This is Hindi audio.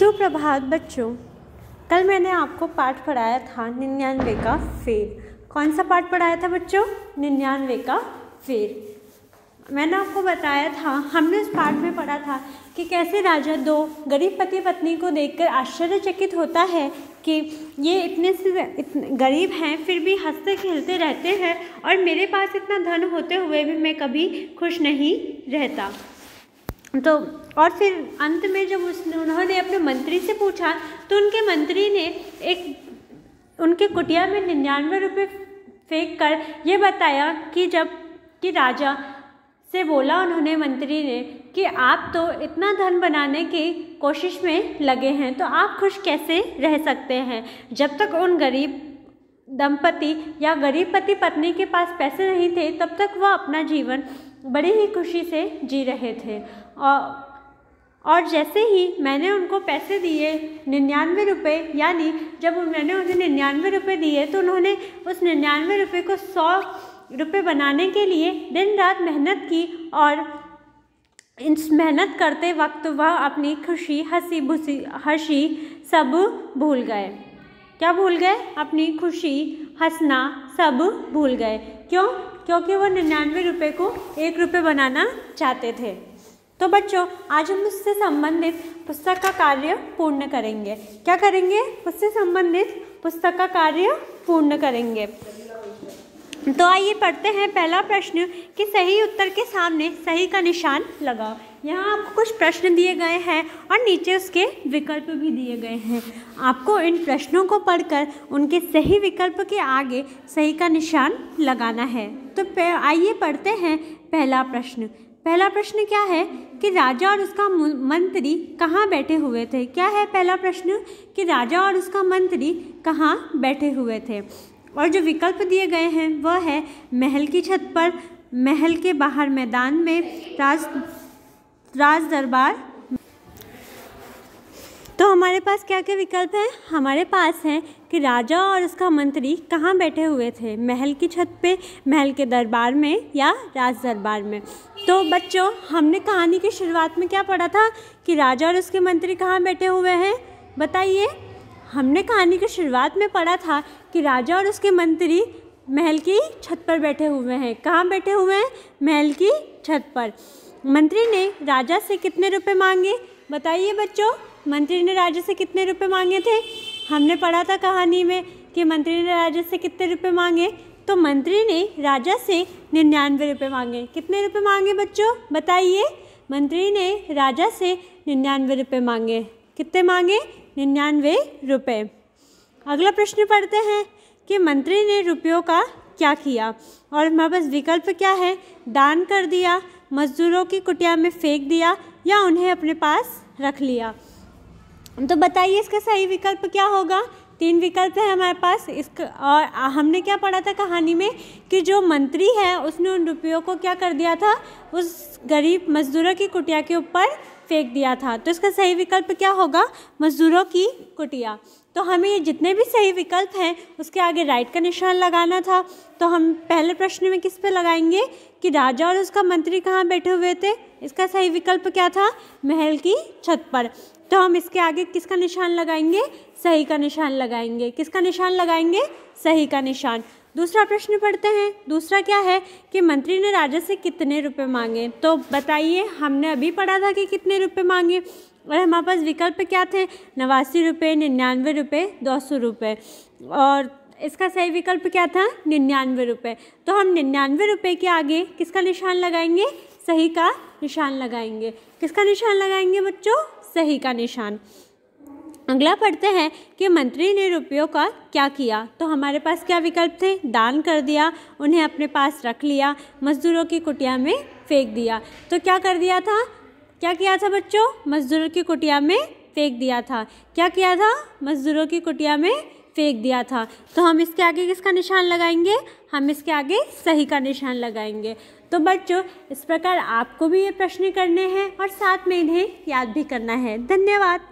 सुप्रभात बच्चों कल मैंने आपको पाठ पढ़ाया था निन्यानवे का फेर कौन सा पाठ पढ़ाया था बच्चों निन्यानवे का फेर मैंने आपको बताया था हमने उस पाठ में पढ़ा था कि कैसे राजा दो गरीब पति पत्नी को देखकर आश्चर्यचकित होता है कि ये इतने से इतने गरीब हैं फिर भी हंसते खेलते रहते हैं और मेरे पास इतना धन होते हुए भी मैं कभी खुश नहीं रहता तो और फिर अंत में जब उस उन्होंने अपने मंत्री से पूछा तो उनके मंत्री ने एक उनके कुटिया में निन्यानवे रुपये फेंक कर ये बताया कि जब कि राजा से बोला उन्होंने मंत्री ने कि आप तो इतना धन बनाने की कोशिश में लगे हैं तो आप खुश कैसे रह सकते हैं जब तक उन गरीब दंपति या गरीब पति पत्नी के पास पैसे नहीं थे तब तक वह अपना जीवन बड़ी ही खुशी से जी रहे थे और और जैसे ही मैंने उनको पैसे दिए निन्यानवे रुपये यानी जब मैंने उन्हें निन्यानवे रुपये दिए तो उन्होंने उस निन्यानवे रुपये को सौ रुपये बनाने के लिए दिन रात मेहनत की और इस मेहनत करते वक्त वह अपनी खुशी हंसी भुसी हंसी सब भूल गए क्या भूल गए अपनी खुशी हंसना सब भूल गए क्यों क्योंकि वो निन्यानवे रुपये को एक रुपये बनाना चाहते थे तो बच्चों आज हम उससे संबंधित पुस्तक का कार्य पूर्ण करेंगे क्या करेंगे उससे संबंधित पुस्तक का कार्य पूर्ण करेंगे तो आइए पढ़ते हैं पहला प्रश्न कि सही उत्तर के सामने सही का निशान लगाओ यहाँ आपको कुछ प्रश्न दिए गए हैं और नीचे उसके विकल्प भी दिए गए हैं आपको इन प्रश्नों को पढ़कर उनके सही विकल्प के आगे सही का निशान लगाना है तो आइए पढ़ते हैं पहला प्रश्न पहला प्रश्न क्या है कि राजा और उसका मंत्री कहाँ बैठे हुए थे क्या है पहला प्रश्न कि राजा और उसका मंत्री कहाँ बैठे हुए थे और जो विकल्प दिए गए हैं वह है महल की छत पर महल के बाहर मैदान में राज राज दरबार तो हमारे पास क्या क्या विकल्प हैं हमारे पास हैं कि राजा और उसका मंत्री कहाँ बैठे हुए थे महल की छत पे महल के दरबार में या राज दरबार में तो बच्चों हमने कहानी की शुरुआत में क्या पढ़ा था कि राजा और उसके मंत्री कहाँ बैठे हुए हैं बताइए हमने कहानी की शुरुआत में पढ़ा था कि राजा और उसके मंत्री महल की छत पर बैठे हुए हैं कहाँ बैठे हुए हैं महल की छत पर मंत्री ने राजा से कितने रुपए मांगे बताइए बच्चों मंत्री ने राजा से कितने रुपए मांगे थे हमने पढ़ा था कहानी में कि मंत्री ने राजा से कितने रुपए मांगे तो मंत्री ने राजा से निन्यानवे रुपये मांगे कितने रुपए मांगे बच्चों बताइए मंत्री ने राजा से निन्यानवे रुपये मांगे कितने मांगे निन्यानवे रुपये अगला प्रश्न पढ़ते हैं कि मंत्री ने रुपयों का क्या किया और हमारे पास विकल्प क्या है दान कर दिया मज़दूरों की कुटिया में फेंक दिया या उन्हें अपने पास रख लिया तो बताइए इसका सही विकल्प क्या होगा तीन विकल्प है हमारे पास इसका और हमने क्या पढ़ा था कहानी में कि जो मंत्री है उसने उन रुपयों को क्या कर दिया था उस गरीब मजदूरों की कुटिया के ऊपर फेंक दिया था तो इसका सही विकल्प क्या होगा मजदूरों की कुटिया तो हमें ये जितने भी सही विकल्प हैं उसके आगे राइट का निशान लगाना था तो हम पहले प्रश्न में किस पे लगाएंगे कि राजा और उसका मंत्री कहाँ बैठे हुए थे इसका सही विकल्प क्या था महल की छत पर तो हम इसके आगे किसका निशान लगाएंगे सही का निशान लगाएंगे किसका निशान लगाएंगे सही का निशान दूसरा प्रश्न पढ़ते हैं दूसरा क्या है कि मंत्री ने राजा से कितने रुपए मांगे तो बताइए हमने अभी पढ़ा था कि कितने रुपए मांगे और हमारे पास विकल्प क्या थे नवासी रुपये निन्यानवे रुपये दो सौ रुपये और इसका सही विकल्प क्या था निन्यानवे रुपये तो हम निन्यानवे रुपये के आगे किसका निशान लगाएंगे सही का निशान लगाएंगे किसका निशान लगाएंगे बच्चों सही का निशान अगला पढ़ते हैं कि मंत्री ने रुपयों का क्या किया तो हमारे पास क्या विकल्प थे दान कर दिया उन्हें अपने पास रख लिया मजदूरों की कुटिया में फेंक दिया तो क्या कर दिया था क्या किया था बच्चों मजदूरों की कुटिया में फेंक दिया था क्या किया था मजदूरों की कुटिया में फेंक दिया था तो हम इसके आगे किसका निशान लगाएंगे हम इसके आगे सही का निशान लगाएंगे तो बच्चों इस प्रकार आपको भी ये प्रश्न करने हैं और साथ में इन्हें याद भी करना है धन्यवाद